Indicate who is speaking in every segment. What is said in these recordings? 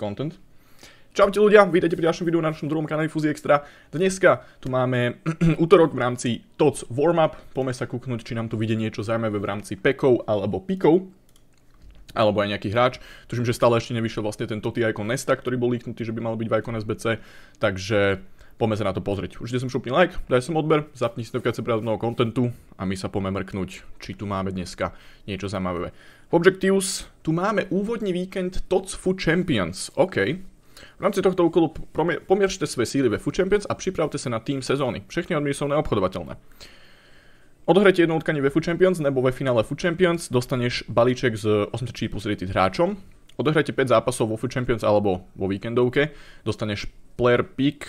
Speaker 1: content. Čaute ľudia, vítajte pri ďalšom videu na našom druhom kanáli Fuzi Extra. Dneska tu máme útorok v rámci TOC Warmup. Poďme sa kúknúť, či nám tu vidie niečo zaujímavé v rámci pekov alebo pikov alebo aj nejaký hráč. Tužím, že stále ešte nevyšiel vlastne ten Toti Icon Nesta, ktorý bol líknutý, že by mal byť v Icon SBC, takže poďme sa na to pozrieť. Určite som šupný like, daj som odber, zapni si to, keď sa prijať kontentu a my sa poďme mrknúť, či tu máme dneska niečo zaujímavé. V Objectives tu máme úvodný víkend TOTS FU Champions. OK. V rámci tohto úkolu pomieršte svoje síly ve FU Champions a pripravte sa na tým sezóny. Všechny odmiery sú neobchodovateľné. Odohrajte jedno utkanie ve Food Champions nebo ve finále Food Champions, dostaneš balíček s 80 čípus rated hráčom. Odohrajte 5 zápasov vo Food Champions alebo vo víkendovke, dostaneš player pick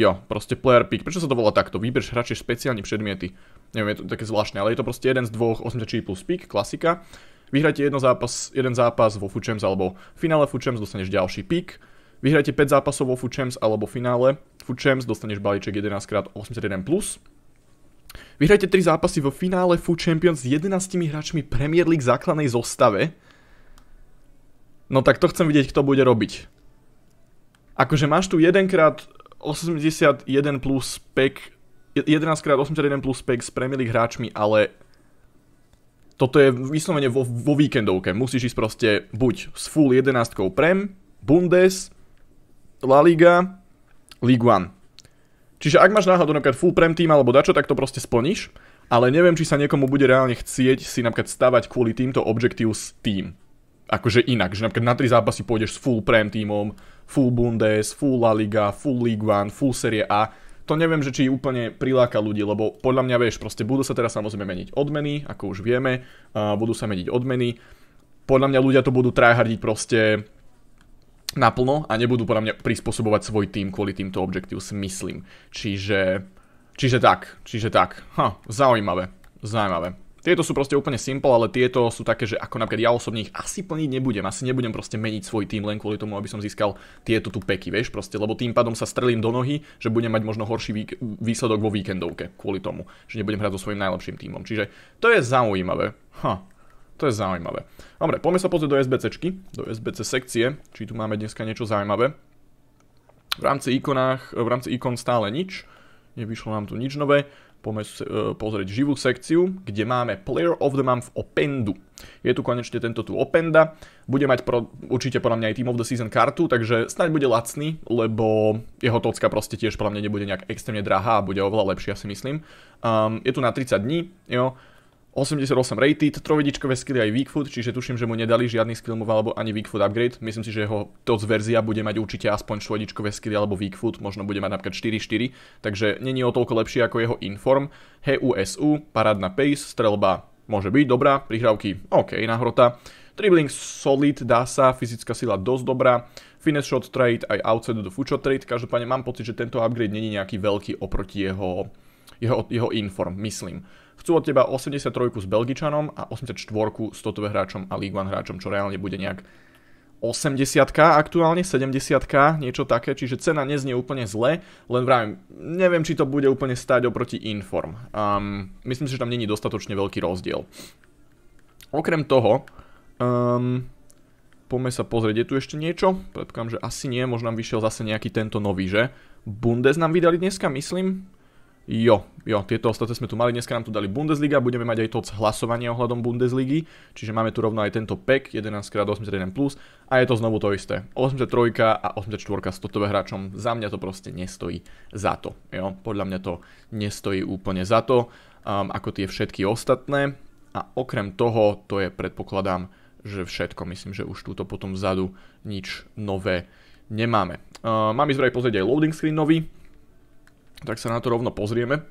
Speaker 1: Jo, proste player pick. Prečo sa to volá takto? Výberš hráči špeciálne predmety. Neviem, je to také zvláštne, ale je to proste jeden z dvoch 84 plus pick, klasika. Vyhrajte zápas, jeden zápas vo Food Champs alebo v finále Food Champs, dostaneš ďalší pick. Vyhrajte 5 zápasov vo Food Champs alebo v finále Food Champs, dostaneš balíček 11x81+. Vyhrajte 3 zápasy vo finále Food Champions s 11 hráčmi Premier League základnej zostave. No tak to chcem vidieť, kto bude robiť. Akože máš tu jedenkrát 81 plus pek 11x81 plus pek s Premier hráčmi, ale toto je vyslovene vo, vo víkendovke. Musíš ísť proste buď s full 11 Prem, Bundes, La Liga, League One. Čiže ak máš náhodou napríklad full Prem tým alebo dačo, tak to proste splníš, ale neviem, či sa niekomu bude reálne chcieť si napríklad stavať kvôli týmto objektív s tým akože inak, že napríklad na tri zápasy pôjdeš s full Prem tímom, full Bundes, full La Liga, full League One, full Serie A, to neviem, že či úplne priláka ľudí, lebo podľa mňa, vieš, proste budú sa teraz samozrejme meniť odmeny, ako už vieme, uh, budú sa meniť odmeny, podľa mňa ľudia to budú tryhardiť proste naplno a nebudú podľa mňa prispôsobovať svoj tým kvôli týmto objektív, si myslím. Čiže, čiže tak, čiže tak. Ha, zaujímavé, zaujímavé. Tieto sú proste úplne simple, ale tieto sú také, že ako napríklad ja osobne ich asi plniť nebudem. Asi nebudem proste meniť svoj tým len kvôli tomu, aby som získal tieto tu peky, vieš, proste, lebo tým pádom sa strelím do nohy, že budem mať možno horší výsledok vo víkendovke kvôli tomu, že nebudem hrať so svojím najlepším týmom. Čiže to je zaujímavé. Ha, to je zaujímavé. Dobre, poďme sa pozrieť do SBCčky, do SBC sekcie, či tu máme dneska niečo zaujímavé. V rámci ikonách, v rámci ikon stále nič, nevyšlo nám tu nič nové. Poďme e, pozrieť živú sekciu, kde máme Player of the Month Opendu. Je tu konečne tento tu Openda. Bude mať pro, určite podľa mňa aj Team of the Season kartu, takže snaď bude lacný, lebo jeho tocka proste tiež podľa mňa nebude nejak extrémne drahá a bude oveľa lepšia si myslím. Um, je tu na 30 dní, jo. 88 rated, trojedičkové skilly aj weak čiže tuším, že mu nedali žiadny skill move alebo ani weak upgrade. Myslím si, že jeho TOC verzia bude mať určite aspoň švodičkové skilly alebo weak možno bude mať napríklad 4-4, takže není o toľko lepšie ako jeho inform. HUSU, parádna pace, strelba môže byť dobrá, prihrávky OK, nahrota. Dribbling solid, dá sa, fyzická sila dosť dobrá, finesse shot trade aj outside do foot shot trade, každopádne mám pocit, že tento upgrade není nejaký veľký oproti jeho jeho, jeho inform, myslím. Chcú od teba 83 s Belgičanom a 84 s Totové hráčom a League One hráčom, čo reálne bude nejak 80 aktuálne, 70 niečo také, čiže cena neznie úplne zle, len vravím, neviem, či to bude úplne stať oproti Inform. Um, myslím si, že tam není dostatočne veľký rozdiel. Okrem toho, um, poďme sa pozrieť, je tu ešte niečo? Predpokladám, že asi nie, možno nám vyšiel zase nejaký tento nový, že? Bundes nám vydali dneska, myslím. Jo, jo, tieto ostatné sme tu mali, dneska nám tu dali Bundesliga, budeme mať aj to hlasovanie ohľadom Bundesligy, čiže máme tu rovno aj tento pack 11x81+, a je to znovu to isté. 83 a 84 s totové hráčom, za mňa to proste nestojí za to, jo, podľa mňa to nestojí úplne za to, um, ako tie všetky ostatné, a okrem toho, to je predpokladám, že všetko, myslím, že už túto potom vzadu nič nové nemáme. Uh, mám ísť pozrieť aj loading screen nový, tak sa na to rovno pozrieme.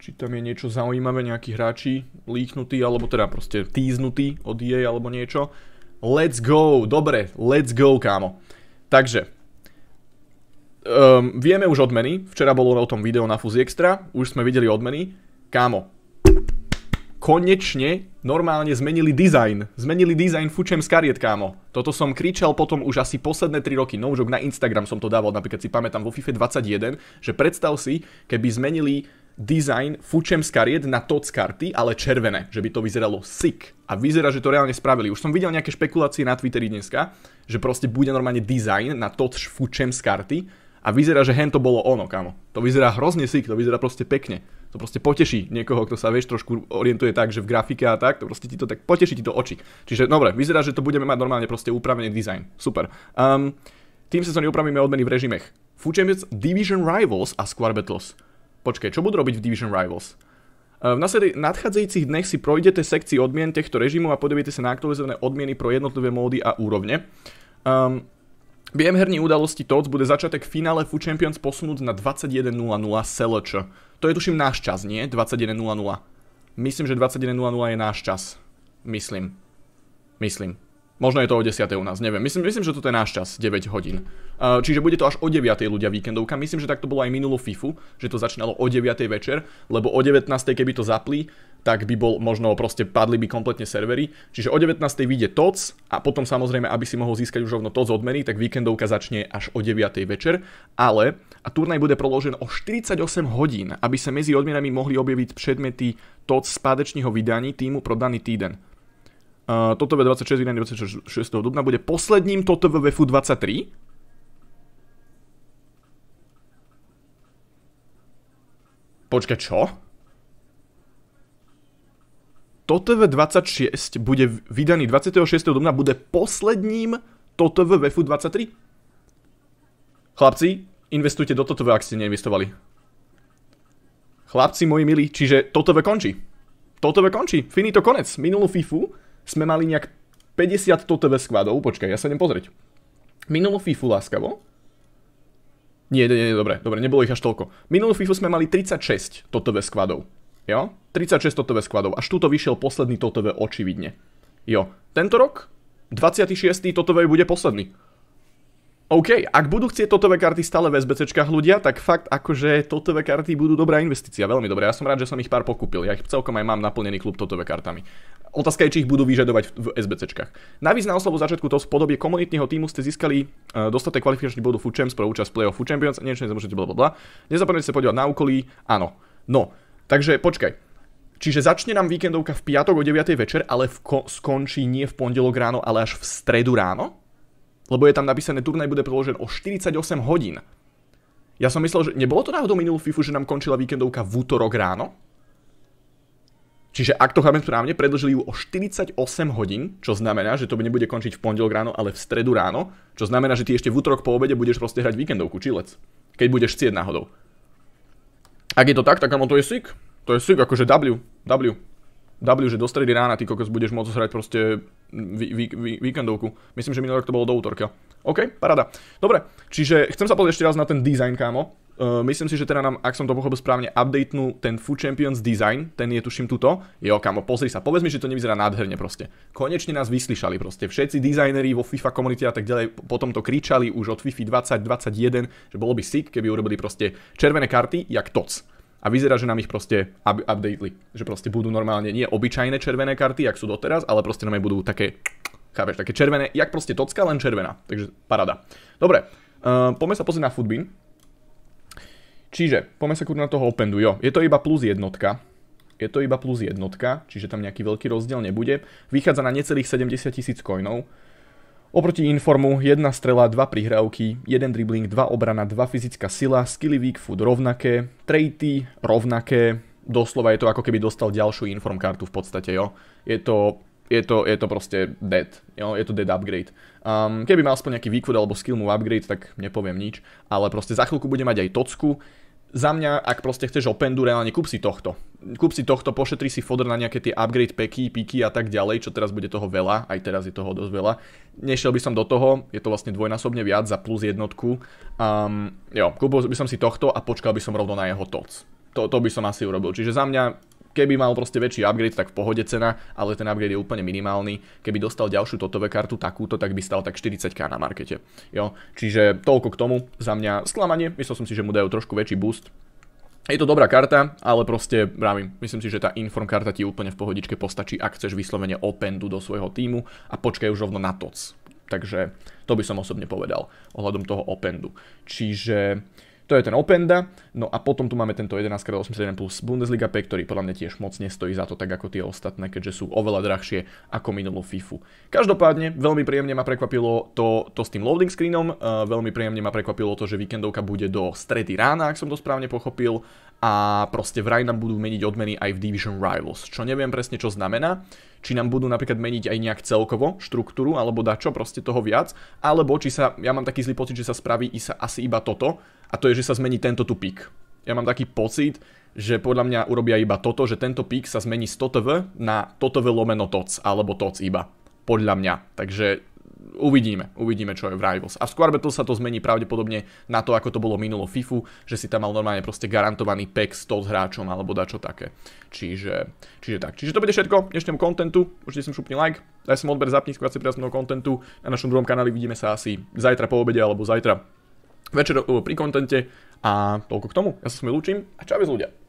Speaker 1: Či tam je niečo zaujímavé, nejakí hráči líknutí, alebo teda proste týznutí od EA alebo niečo. Let's go, dobre, let's go, kámo. Takže, um, vieme už odmeny, včera bolo o tom video na Fuzi Extra, už sme videli odmeny. Kámo, konečne normálne zmenili dizajn. Zmenili dizajn fučem z kariet, kámo. Toto som kričal potom už asi posledné 3 roky. No už na Instagram som to dával, napríklad si pamätám vo FIFA 21, že predstav si, keby zmenili dizajn fučem z kariet na toc karty, ale červené, že by to vyzeralo sick. A vyzerá, že to reálne spravili. Už som videl nejaké špekulácie na Twitteri dneska, že proste bude normálne dizajn na toc fučem z karty, a vyzerá, že hen to bolo ono, kamo. To vyzerá hrozne sick, to vyzerá proste pekne. To proste poteší niekoho, kto sa vieš trošku orientuje tak, že v grafike a tak, to proste ti to tak poteší ti to oči. Čiže dobre, vyzerá, že to budeme mať normálne proste upravený design. Super. Um, tým sa upravíme odmeny v režimech. Food Champions, Division Rivals a Square Battles. Počkej, čo budú robiť v Division Rivals? Ehm, v nadchádzajúcich dnech si projdete sekcii odmien týchto režimov a podobiete sa na aktualizované odmieny pro jednotlivé módy a úrovne. Um, Biem herní udalosti TOTS bude začiatok finále FU Champions posunúť na 21.00 SELČ. To je tuším náš čas, nie? 21.00. Myslím, že 21.00 je náš čas. Myslím. Myslím. Možno je to o 10. u nás, neviem. Myslím, myslím že toto je náš čas, 9 hodín. Uh, čiže bude to až o 9. ľudia víkendovka. Myslím, že takto bolo aj minulú FIFU, že to začínalo o 9. večer, lebo o 19. keby to zaplí, tak by bol možno proste padli by kompletne servery. Čiže o 19. vyjde TOC a potom samozrejme, aby si mohol získať už rovno TOC odmeny, tak víkendovka začne až o 9. večer, ale a turnaj bude proložen o 48 hodín, aby sa medzi odmenami mohli objaviť predmety TOC z pádečního vydaní týmu pro daný týden. Toto v 26 vydaný 26. dubna bude posledním toto v 23. Počkaj, čo? v 26 bude vydaný 26. dubna, bude posledním toto v 23. Chlapci, investujte do V, ak ste neinvestovali. Chlapci, moji milí, čiže V končí. V končí, finito konec. Minulú FIFU sme mali nejak 50 TOTV skvádov. Počkaj, ja sa idem pozrieť. Minulú FIFU láskavo. Nie, nie, nie, dobre, dobre, nebolo ich až toľko. Minulú FIFU sme mali 36 TOTV skladov. Jo? 36 TOTV skvádov. Až tuto vyšiel posledný TOTV očividne. Jo. Tento rok 26. TOTV bude posledný. OK, ak budú chcieť totové karty stále v SBCčkách ľudia, tak fakt akože totové karty budú dobrá investícia, veľmi dobrá. Ja som rád, že som ich pár pokúpil, ja ich celkom aj mám naplnený klub totové kartami. Otázka je, či ich budú vyžadovať v SBCčkách. Navíc na oslavu začiatku toho v podobie komunitného týmu ste získali uh, dostatek kvalifikačných bodov FUT Champs účasť playoff FUT Champions, niečo nemôžete blablabla. Nezapomeňte sa podívať na okolí, áno. No, takže počkaj, Čiže začne nám víkendovka v piatok o 9. večer, ale v ko- skončí nie v pondelok ráno, ale až v stredu ráno? Lebo je tam napísané, turnaj bude preložen o 48 hodín. Ja som myslel, že nebolo to náhodou minulú FIFU, že nám končila víkendovka v útorok ráno? Čiže ak to chápem správne, predlžili ju o 48 hodín, čo znamená, že to nebude končiť v pondelok ráno, ale v stredu ráno, čo znamená, že ty ešte v útorok po obede budeš proste hrať víkendovku, čilec. Keď budeš chcieť náhodou. Ak je to tak, tak to je sick. To je sick, akože W. W. W, že do stredy rána ty kokos budeš môcť hrať proste vý, vý, vý, víkendovku. Myslím, že minulý rok to bolo do útorka. OK, parada. Dobre, čiže chcem sa pozrieť ešte raz na ten design, kámo. Uh, myslím si, že teda nám, ak som to pochopil správne, updatenú ten Food Champions design, ten je tuším tuto. Jo, kámo, pozri sa, povedz mi, že to nevyzerá nádherne proste. Konečne nás vyslyšali proste. Všetci dizajneri vo FIFA komunite a tak ďalej potom to kričali už od FIFA 2021, že bolo by sick, keby urobili proste červené karty, jak toc. A vyzerá, že nám ich proste updateli. Že proste budú normálne nie obyčajné červené karty, jak sú doteraz, ale proste nám budú také, chápeš, také červené, jak proste tocka, len červená. Takže parada. Dobre, eh, poďme sa pozrieť na Foodbin. Čiže, poďme sa kúrne na toho Opendu, jo. Je to iba plus jednotka. Je to iba plus jednotka, čiže tam nejaký veľký rozdiel nebude. Vychádza na necelých 70 tisíc coinov. Oproti Informu 1 strela, 2 prihrávky, 1 dribbling, 2 obrana, 2 fyzická sila, skilly weak food rovnaké, traity rovnaké, doslova je to ako keby dostal ďalšiu Inform kartu v podstate, jo. Je to je to, je to proste dead. Jo, je to dead upgrade. Um, keby mal aspoň nejaký výkvod alebo skill mu upgrade, tak nepoviem nič. Ale proste za chvíľku bude mať aj tocku, za mňa, ak proste chceš opendu, reálne kúp si tohto. Kúp si tohto, pošetri si fodr na nejaké tie upgrade packy, piky a tak ďalej, čo teraz bude toho veľa, aj teraz je toho dosť veľa. Nešiel by som do toho, je to vlastne dvojnásobne viac za plus jednotku. Um, jo, kúpil by som si tohto a počkal by som rovno na jeho toc. To, to by som asi urobil. Čiže za mňa keby mal proste väčší upgrade, tak v pohode cena, ale ten upgrade je úplne minimálny. Keby dostal ďalšiu totové kartu takúto, tak by stal tak 40k na markete. Jo? Čiže toľko k tomu, za mňa sklamanie, myslel som si, že mu dajú trošku väčší boost, je to dobrá karta, ale proste, rávim, myslím si, že tá inform karta ti úplne v pohodičke postačí, ak chceš vyslovene opendu do svojho týmu a počkaj už rovno na toc. Takže to by som osobne povedal ohľadom toho opendu. Čiže to je ten Openda, no a potom tu máme tento 11x87 plus Bundesliga P, ktorý podľa mňa tiež moc nestojí za to, tak ako tie ostatné, keďže sú oveľa drahšie ako minulú FIFU. Každopádne, veľmi príjemne ma prekvapilo to, to s tým loading screenom, uh, veľmi príjemne ma prekvapilo to, že víkendovka bude do stredy rána, ak som to správne pochopil, a proste vraj nám budú meniť odmeny aj v Division Rivals, čo neviem presne čo znamená, či nám budú napríklad meniť aj nejak celkovo štruktúru alebo dačo, proste toho viac, alebo či sa, ja mám taký zlý pocit, že sa spraví asi iba toto a to je, že sa zmení tento tu pik. Ja mám taký pocit, že podľa mňa urobia iba toto, že tento pick sa zmení z TOTV na TOTV lomeno TOC alebo TOC iba. Podľa mňa. Takže uvidíme, uvidíme, čo je v Rivals. A v Square Battle sa to zmení pravdepodobne na to, ako to bolo minulo FIFU, že si tam mal normálne proste garantovaný pack s tot hráčom alebo dačo také. Čiže, čiže tak. Čiže to bude všetko dnešnému kontentu. Určite som šupni like, daj som odber, zapni si viac kontentu. Na našom druhom kanáli vidíme sa asi zajtra po obede alebo zajtra večer eh, pri kontente. A toľko k tomu. Ja sa s vami lúčim a čau ľudia.